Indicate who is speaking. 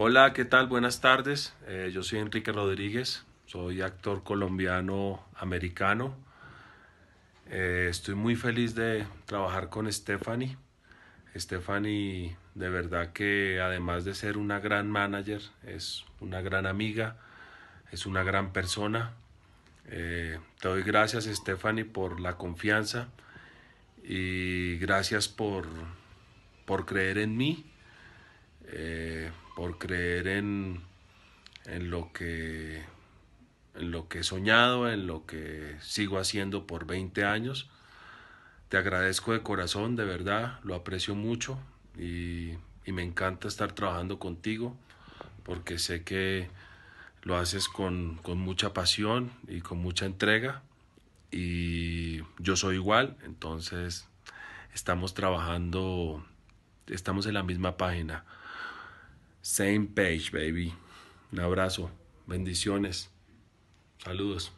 Speaker 1: Hola, ¿qué tal? Buenas tardes. Eh, yo soy Enrique Rodríguez, soy actor colombiano-americano. Eh, estoy muy feliz de trabajar con Stephanie. Stephanie, de verdad que además de ser una gran manager, es una gran amiga, es una gran persona. Eh, te doy gracias, Stephanie, por la confianza y gracias por, por creer en mí creer en, lo que en lo que he soñado, en lo que sigo haciendo por 20 años. Te agradezco de corazón, de verdad, lo aprecio mucho y, me encanta estar trabajando contigo porque sé que lo haces con, con, mucha pasión y con mucha entrega y yo soy igual, entonces estamos trabajando, estamos en la misma página. Same page, baby. Un abrazo. Bendiciones. Saludos.